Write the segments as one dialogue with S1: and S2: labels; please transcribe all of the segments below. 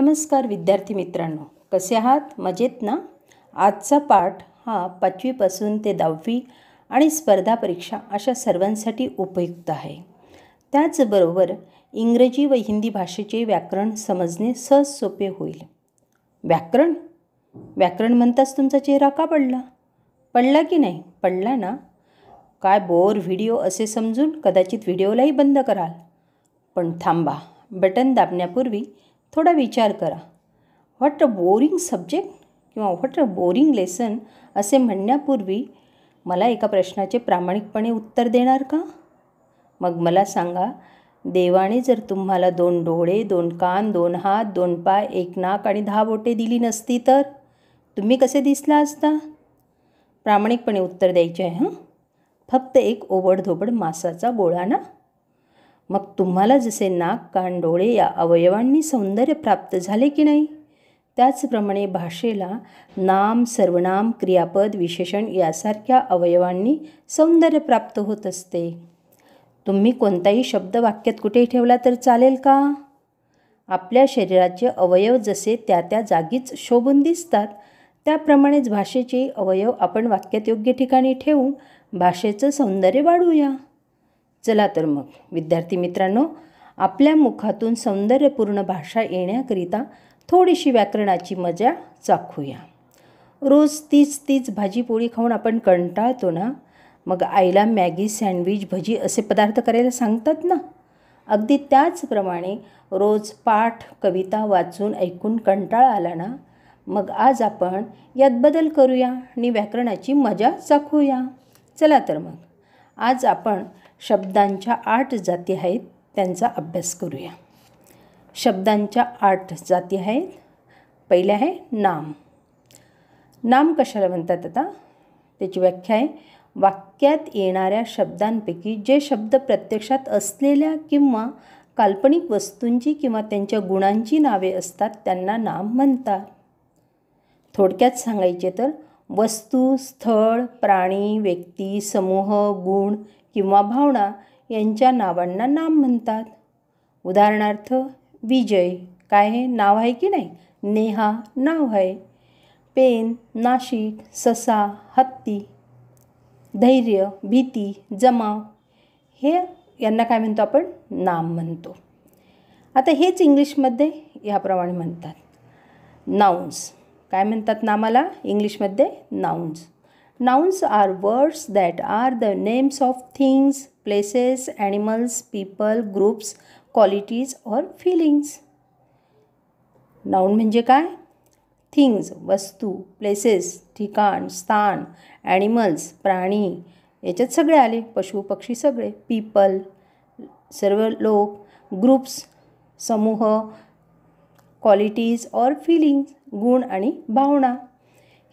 S1: नमस्कार विद्यार्थी मित्रांनो कसे आहात मजेत ना आजचा पाठ हा पाचवीपासून ते दहावी आणि स्पर्धा परीक्षा अशा सर्वांसाठी उपयुक्त आहे त्याचबरोबर इंग्रजी व हिंदी भाषेचे व्याकरण समजणे सहज सोपे होईल व्याकरण व्याकरण म्हणताच तुमचा चेहरा का पडला पडला की नाही पडला ना काय बोर व्हिडिओ असे समजून कदाचित व्हिडिओलाही बंद कराल पण थांबा बटन दाबण्यापूर्वी थोडा विचार करा व्हॉट अ बोरिंग सब्जेक्ट किंवा व्हॉट अ बोरिंग लेसन असे म्हणण्यापूर्वी मला एका प्रश्नाचे प्रामाणिकपणे उत्तर देणार का मग मला सांगा देवाने जर तुम्हाला दोन डोळे दोन कान दोन हात दोन पाय एक नाक आणि दहा बोटे दिली नसती तर तुम्ही कसे दिसला असता प्रामाणिकपणे उत्तर द्यायचे आहे हां फक्त एक ओबडधोबड मासाचा गोळा ना मग तुम्हाला जसे नाक कान डोळे या अवयवांनी सौंदर्य प्राप्त झाले की नाही त्याचप्रमाणे भाषेला नाम सर्वनाम क्रियापद विशेषण यासारख्या अवयवांनी सौंदर्य प्राप्त होत असते तुम्ही कोणताही शब्द वाक्यात कुठेही ठेवला तर चालेल का आपल्या शरीराचे अवयव जसे त्या त्या जागीच शोभून दिसतात त्याप्रमाणेच भाषेचे अवयव आपण वाक्यात योग्य ठिकाणी ठेवून भाषेचं सौंदर्य वाढवूया चला तर मग विद्यार्थी मित्रांनो आपल्या मुखातून सौंदर्यपूर्ण भाषा येण्याकरिता थोडीशी व्याकरणाची मजा चाखूया रोज तीच तीच भाजीपोळी खाऊन आपण कंटाळतो ना मग आईला मॅगी सँडविच भजी असे पदार्थ करायला सांगतात ना अगदी त्याचप्रमाणे रोज पाठ कविता वाचून ऐकून कंटाळा आला ना मग आज आपण यात बदल करूया आणि व्याकरणाची मजा चाखूया चला तर मग आज आपण शब्दांच्या आठ जाती आहेत त्यांचा अभ्यास करूया शब्दांच्या आठ जाती आहेत पहिले आहे नाम नाम कशाला म्हणतात आता त्याची व्याख्या आहे वाक्यात येणाऱ्या शब्दांपैकी जे शब्द प्रत्यक्षात असलेल्या किंवा काल्पनिक वस्तूंची किंवा त्यांच्या गुणांची नावे असतात त्यांना नाम म्हणतात थोडक्यात सांगायचे तर वस्तू स्थळ प्राणी व्यक्ती समूह गुण किंवा भावना यांच्या नावांना नाम म्हणतात उदाहरणार्थ विजय काय हे नाव आहे की नाही नेहा नाव आहे पेन नाशिक ससा हत्ती धैर्य भीती जमाव हे यांना काय म्हणतो आपण नाम म्हणतो आता हेच इंग्लिशमध्ये ह्याप्रमाणे म्हणतात नाउन्स काय म्हणतात नामाला इंग्लिशमध्ये nouns Nouns are words that are the names of things, places, animals, people, groups, qualities or feelings. Noun म्हणजे काय थिंग्ज वस्तू प्लेसेस ठिकाण स्थान ॲनिमल्स प्राणी याच्यात सगळे आले पशु पक्षी सगळे पीपल सर्व लोक ग्रुप्स समूह क्वालिटीज और फीलिंग्स गुण आणि भावना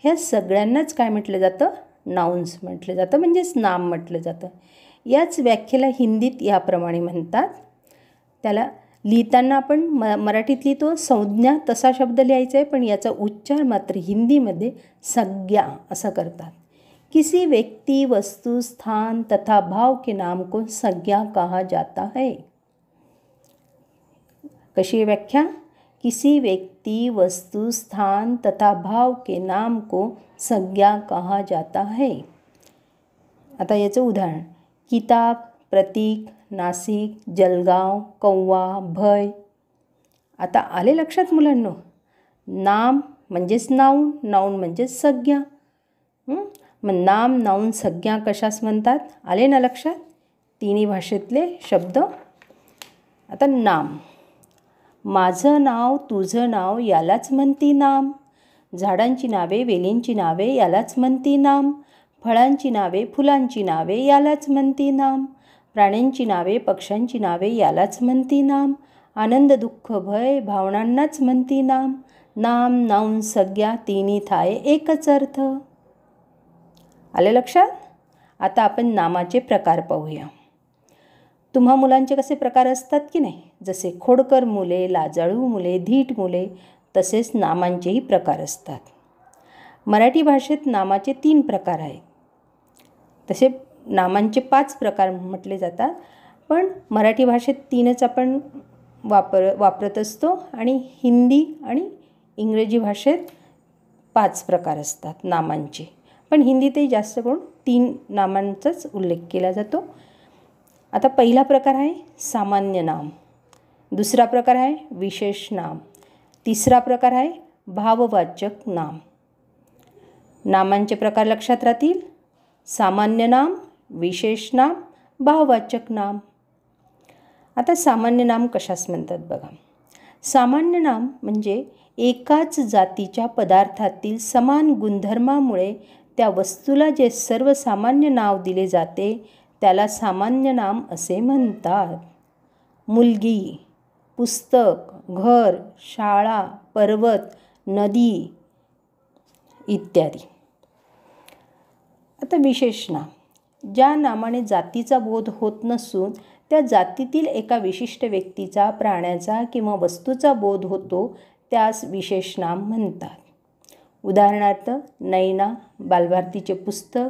S1: ह्या सगळ्यांनाच काय म्हटलं जातं नाउन्स म्हटलं जातं म्हणजेच नाम म्हटलं जातं याच व्याख्येला हिंदीत याप्रमाणे म्हणतात त्याला लिहिताना आपण म मराठीत लिहितो संज्ञा तसा शब्द लिहायचा आहे पण याचा उच्चार मात्र हिंदीमध्ये संज्ञा असं करतात किसी व्यक्ती वस्तू स्थान तथा भाव के नाम को संज्ञा कहा जाता है कशी व्याख्या किसी व्यक्ति वस्तु स्थान तथा भाव के नाम को संज्ञा कहा जाता है आता याचं उदाहरण किताब प्रतीक नाशिक जलगाव कौवा भय आता आले लक्षात मुलांनो नाम म्हणजेच नाऊन नाऊन म्हणजेच संज्ञा मग नाम नाऊन संज्ञा कशास म्हणतात आले ना लक्षात तिन्ही भाषेतले शब्द आता नाम माझं नाव तुझं नाव यालाच म्हणती नाम झाडांची नावे वेलींची नावे यालाच म्हणती नाम फळांची नावे फुलांची नावे यालाच म्हणती नाम प्राण्यांची नावे पक्ष्यांची नावे यालाच म्हणती नाम आनंद दुःख भय भावनांनाच म्हणती नाम नाम नाऊन सगळ्या तिन्ही थाय एकच अर्थ आले लक्षात आता आपण नामाचे प्रकार पाहूया तुम्हा मुलांचे कसे प्रकार असतात की नाही जसे खोडकर मुले लाजाळू मुले धीट मुले तसेच नामांचेही प्रकार असतात मराठी भाषेत नामाचे तीन प्रकार आहेत तसे नामांचे पाच प्रकार म्हटले जातात पण मराठी भाषेत तीनच आपण वापर वापरत असतो आणि हिंदी आणि इंग्रजी भाषेत पाच प्रकार असतात नामांचे पण हिंदीतही जास्त करून तीन नामांचाच उल्लेख केला जातो आता पहिला प्रकार आहे सामान्य नाम दुसरा प्रकार आहे विशेष नाम तिसरा प्रकार आहे भाववाचक नाम नामांचे प्रकार लक्षात राहतील सामान्य नाम विशेष नाम भाववाचक नाम आता सामान्य नाम कशास म्हणतात बघा सामान्य नाम म्हणजे एकाच जातीच्या पदार्थातील समान गुणधर्मामुळे त्या वस्तूला जे सर्वसामान्य नाव दिले जाते त्याला सामान्य नाम असे म्हणतात मुलगी पुस्तक घर शाळा पर्वत नदी इत्यादी आता विशेष नाम ज्या नामाने जातीचा बोध होत नसून त्या जातीतील एका विशिष्ट व्यक्तीचा प्राण्याचा किंवा वस्तूचा बोध होतो त्यास विशेष नाम म्हणतात उदाहरणार्थ नैना बालभारतीचे पुस्तक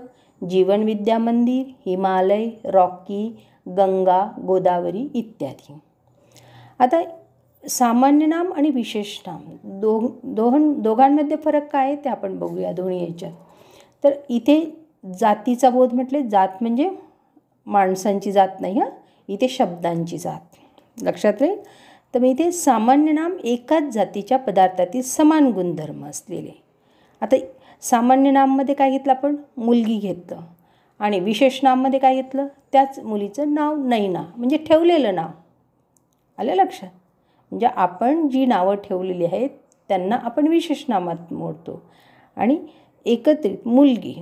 S1: जीवनविद्या मंदिर हिमालय रॉकी गंगा गोदावरी इत्यादी आता सामान्य नाम आणि विशेष नाम दो दोन दोघांमध्ये फरक काय ते आपण बघूया दोन्ही याच्यात तर इथे जातीचा बोध म्हटले जात म्हणजे माणसांची जात नाही हां इथे शब्दांची जात लक्षात राहील तर मग इथे सामान्य नाम एकाच जातीच्या पदार्थातील समान गुणधर्म असलेले आता सामान्य नाममध्ये काय घेतलं आपण मुलगी घेतलं आणि विशेष नाममध्ये काय घेतलं त्याच मुलीचं नाव नैना म्हणजे ठेवलेलं नाव आलं लक्षात म्हणजे आपण जी नावं ठेवलेली आहेत त्यांना आपण विशेष नामात मोडतो आणि एकत्रित मुलगी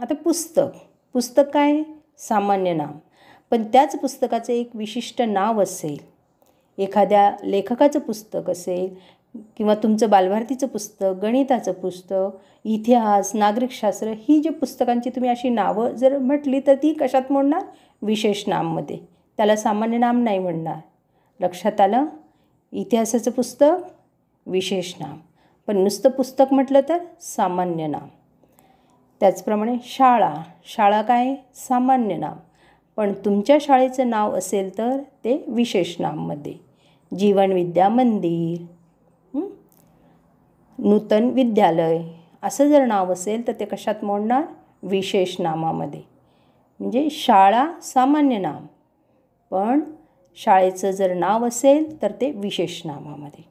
S1: आता पुस्तक पुस्तक काय सामान्य नाम पण त्याच पुस्तकाचं एक विशिष्ट नाव असेल एखाद्या लेखकाचं पुस्तक असेल किंवा तुमचं बालभारतीचं पुस्तक गणिताचं पुस्तक इतिहास नागरिकशास्त्र ही जी पुस्तकांची तुम्ही अशी नावं जर म्हटली तर ती कशात मोडणार विशेष नाममध्ये त्याला सामान्य नाम नाही म्हणणार लक्षात आलं इतिहासाचं पुस्तक विशेष नाम पण नुसतं पुस्तक म्हटलं तर सामान्य नाम त्याचप्रमाणे शाळा शाळा काय सामान्य नाम पण तुमच्या शाळेचं नाव असेल तर ते विशेष नाममध्ये जीवनविद्या मंदिर नूतन विद्यालय असं जर नाव असेल तर ते कशात मोडणार विशेष नामामध्ये म्हणजे शाळा सामान्य नाम पण शाळेचं जर नाव असेल तर ते विशेष नामामध्ये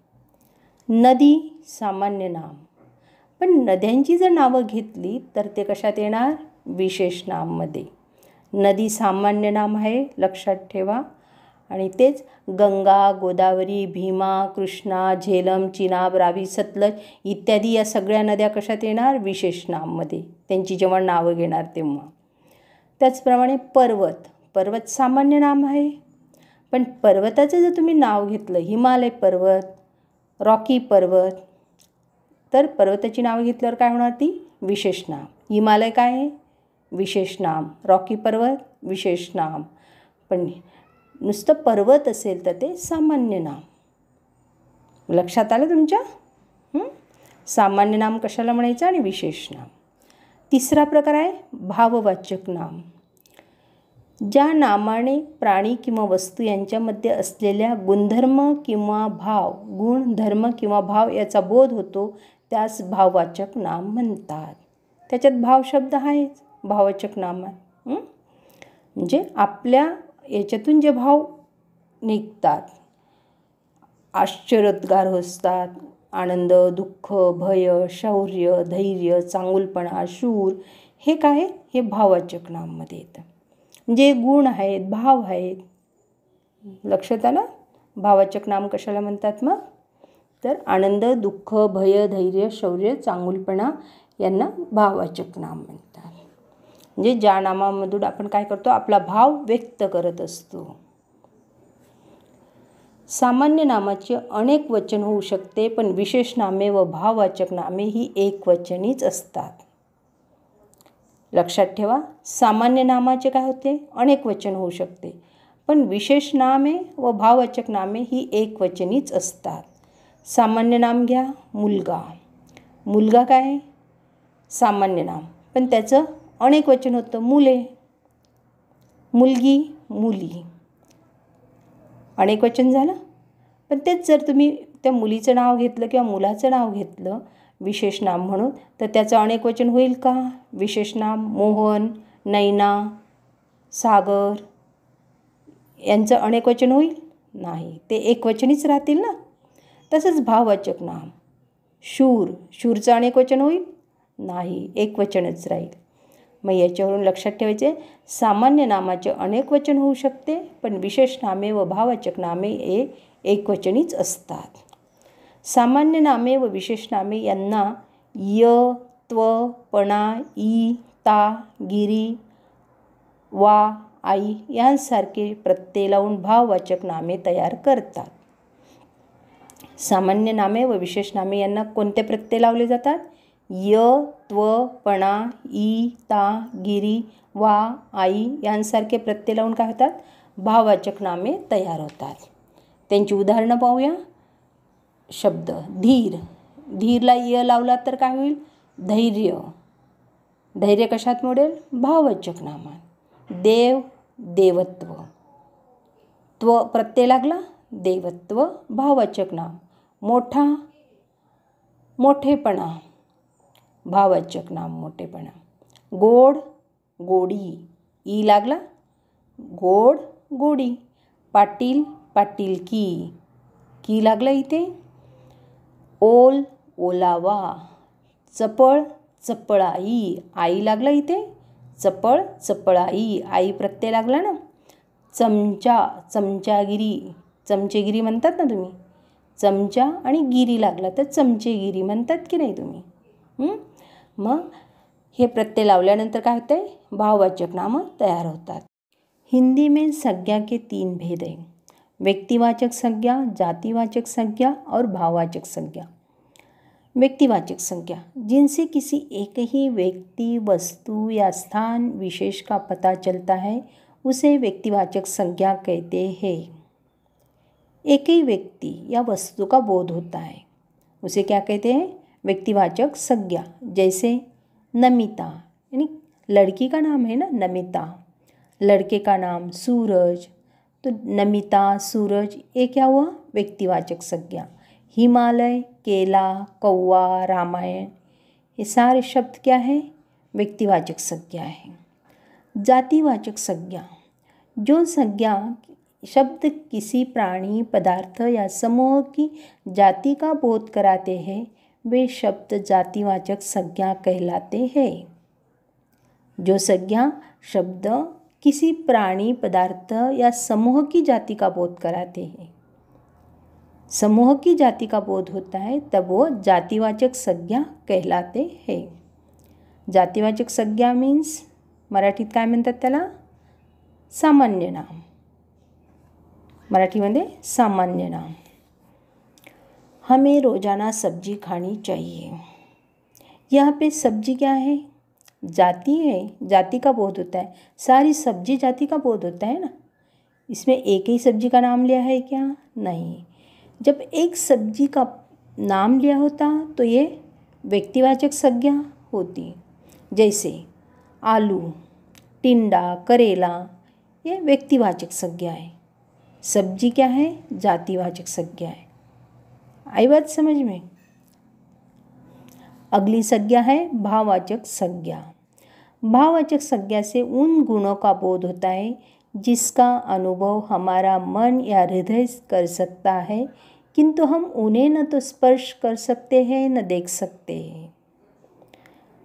S1: नदी सामान्य नाम पण नद्यांची जर नावं घेतली तर ते कशात येणार विशेष नाममध्ये नदी सामान्य नाम आहे लक्षात ठेवा आणि तेच गंगा गोदावरी भीमा कृष्णा झेलम चिनाब रावी सतलज इत्यादी या सगळ्या नद्या कशात येणार विशेष नाममध्ये त्यांची जेव्हा नावं घेणार तेव्हा त्याचप्रमाणे पर्वत पर्वत सामान्य नाम आहे पण पर्वताचं जर तुम्ही नाव घेतलं हिमालय पर्वत रॉकी पर्वत तर पर्वताची नावं घेतल्यावर काय होणार ती विशेष नाम हिमालय काय आहे विशेष नाम रॉकी पर्वत विशेष नाम पण नुसतं पर्वत असेल तर ते सामान्य नाम लक्षात आलं तुमच्या सामान्य नाम कशाला म्हणायचं आणि विशेष नाम तिसरा प्रकार आहे भाववाचक नाम ज्या नामाने प्राणी किंवा वस्तू यांच्यामध्ये असलेल्या गुणधर्म किंवा भाव गुण धर्म किंवा भाव याचा बोध होतो त्यास भाववाचक नाम म्हणतात त्याच्यात भाव शब्द आहेच भाववाचक नाम आहे म्हणजे आपल्या याच्यातून जे भाव निघतात आश्चर्योद्गार असतात आनंद दुःख भय शौर्य धैर्य चांगुलपणा शूर हे काय हे भावाचक नाममध्ये येतं जे गुण आहेत भाव आहेत लक्षात आलं भावाचक नाम कशाला म्हणतात मग तर आनंद दुःख भय धैर्य शौर्य चांगुलपणा यांना भावाचक नाम म्हणतात म्हणजे ज्या नामामधून आपण काय करतो आपला भाव व्यक्त करत असतो सामान्य नामाचे अनेक वचन होऊ शकते पण विशेष नामे व भाववाचक नामे ही एक वचनीच असतात लक्षात ठेवा सामान्य नामाचे काय होते अनेक वचन होऊ शकते पण विशेष नामे व भाववाचक नामे ही एक वचनीच असतात सामान्य नाम घ्या मुलगा मुलगा काय सामान्य नाम पण त्याचं अनेक वचन होतं मुले मुलगी मुली अनेक वचन झालं पण तेच जर तुम्ही त्या मुलीचं नाव घेतलं किंवा मुलाचं नाव घेतलं विशेष नाम म्हणून तर त्याचं अनेक वचन होईल का विशेष नाम मोहन नैना सागर यांचं अनेक वचन होईल नाही ते एकवचनीच राहतील ना तसंच भाववाचक नाम शूर शूरचं अनेक वचन होईल नाही एकवचनच राहील मग याच्यावरून लक्षात ठेवायचे सामान्य नामाचे अनेक वचन होऊ शकते पण विशेष नामे व भाववाचक नामे हे एकवचनीच असतात सामान्य नामे व विशेष नामे यांना य त्व पणा ई ता गिरी वा आई यांसारखे प्रत्यय लावून भाववाचक नामे तयार करतात सामान्य नामे व विशेष नामे यांना कोणते प्रत्यय लावले जातात य, पणा, ई ता गिरी वा आई यांसारखे प्रत्यय लावून काय होतात भाववाचक नामे तयार होतात त्यांची उदाहरणं पाहूया शब्द धीर धीरला य लावला तर काय होईल धैर्य धैर्य कशात मोडेल भाववाचक नामात देव देवत्व त्व प्रत्यय लागला देवत्व भाववाचक नाम मोठा मोठेपणा भाववाचक नाम मोठेपणा गोड गोडी ई लागला गोड गोडी पाटील पाटील की की लागलं इथे ओल ओलावा चपळ चपळाई आई लागलं इथे चपळ चपळाई आई प्रत्यय लागला ना चमचा चमचागिरी चमचेगिरी म्हणतात ना तुम्ही चमचा आणि गिरी लागला तर चमचेगिरी म्हणतात की नाही तुम्ही मे प्रत्यय लावल्यानंतर का होता है भाववाचक तैयार होता है हिंदी में संज्ञा के तीन भेद हैं व्यक्तिवाचक संज्ञा जातिवाचक संज्ञा और भाववाचक संज्ञा व्यक्तिवाचक संज्ञा जिनसे किसी एक ही व्यक्ति वस्तु या स्थान विशेष का पता चलता है उसे व्यक्तिवाचक संज्ञा कहते हैं एक ही व्यक्ति या वस्तु का बोध होता है उसे क्या कहते हैं व्यक्तिवाचक संज्ञा जैसे नमिता यानी लड़की का नाम है ना नमिता लड़के का नाम सूरज तो नमिता सूरज ये क्या हुआ व्यक्तिवाचक संज्ञा हिमालय केला कौवा रामायण ये सारे शब्द क्या है व्यक्तिवाचक संज्ञा है जातिवाचक संज्ञा जो संज्ञा शब्द किसी प्राणी पदार्थ या समूह की जाति का बोध कराते हैं वे शब्द जातिवाचक संज्ञा कहलाते हैं जो संज्ञा शब्द किसी प्राणी पदार्थ या समूह की जाति का बोध कराते हैं समूह की जाति का बोध होता है तब वो जातिवाचक संज्ञा कहलाते हैं जातिवाचक संज्ञा मीन्स मराठीत काय म्हणतात त्याला सामान्य नाम मराठीमध्ये सामान्य नाम हमें रोज़ाना सब्जी खानी चाहिए यहाँ पे सब्जी क्या है जाति है जाति का बोध होता है सारी सब्जी जाति का बोध होता है ना इसमें एक ही सब्जी का नाम लिया है क्या नहीं जब एक सब्जी का नाम लिया होता तो ये व्यक्तिवाचक संज्ञा होती जैसे आलू टिंडा करेला ये व्यक्तिवाचक संज्ञा है सब्जी क्या है जातिवाचक संज्ञा है आई बात समझ में अगली संज्ञा है भाववाचक संज्ञा भाववाचक संज्ञा से उन गुणों का बोध होता है जिसका अनुभव हमारा मन या हृदय कर सकता है किंतु हम उन्हें न तो स्पर्श कर सकते हैं न देख सकते हैं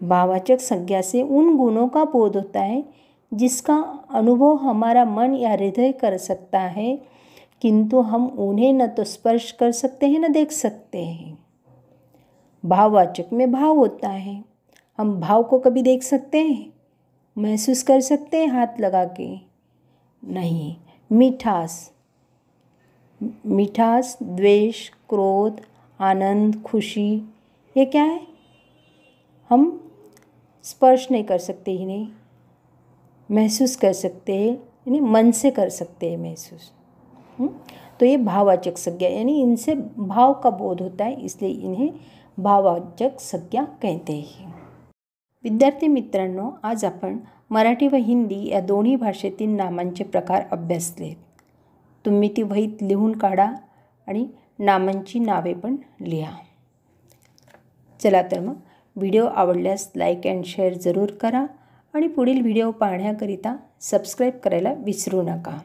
S1: भाववाचक संज्ञा से उन गुणों का बोध होता है जिसका अनुभव हमारा मन या हृदय कर सकता है किंतु हम उन्हें न तो स्पर्श कर सकते हैं न देख सकते हैं भाववाचक में भाव होता है हम भाव को कभी देख सकते हैं महसूस कर सकते हैं हाथ लगा के नहीं मिठास मिठास द्वेष क्रोध आनंद खुशी ये क्या है हम स्पर्श नहीं कर सकते इन्हें महसूस कर सकते हैं यानी मन से कर सकते हैं महसूस तो ये भाववाचक संज्ञा यानी इनसे भाव का बोध होता है इसलिए इन्हें भाववाचक संज्ञा कहते हैं विद्यार्थी मित्रांनो आज आपण मराठी व हिंदी या दोन्ही भाषेतील नामांचे प्रकार अभ्यासले तुम्ही ती वहीत लिहून काढा आणि नामांची नावे पण लिहा चला तर मग व्हिडिओ आवडल्यास लाईक अँड शेअर जरूर करा आणि पुढील व्हिडिओ पाहण्याकरिता सबस्क्राईब करायला विसरू नका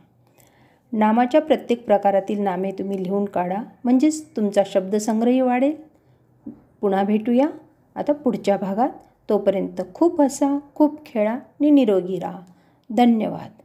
S1: नामाच्या प्रत्येक प्रकारातील नामे तुम्ही लिहून काढा म्हणजेच तुमचा शब्दसंग्रही वाढेल पुन्हा भेटूया आता पुढच्या भागात तोपर्यंत खूप हसा खूप खेळा आणि निरोगी राहा धन्यवाद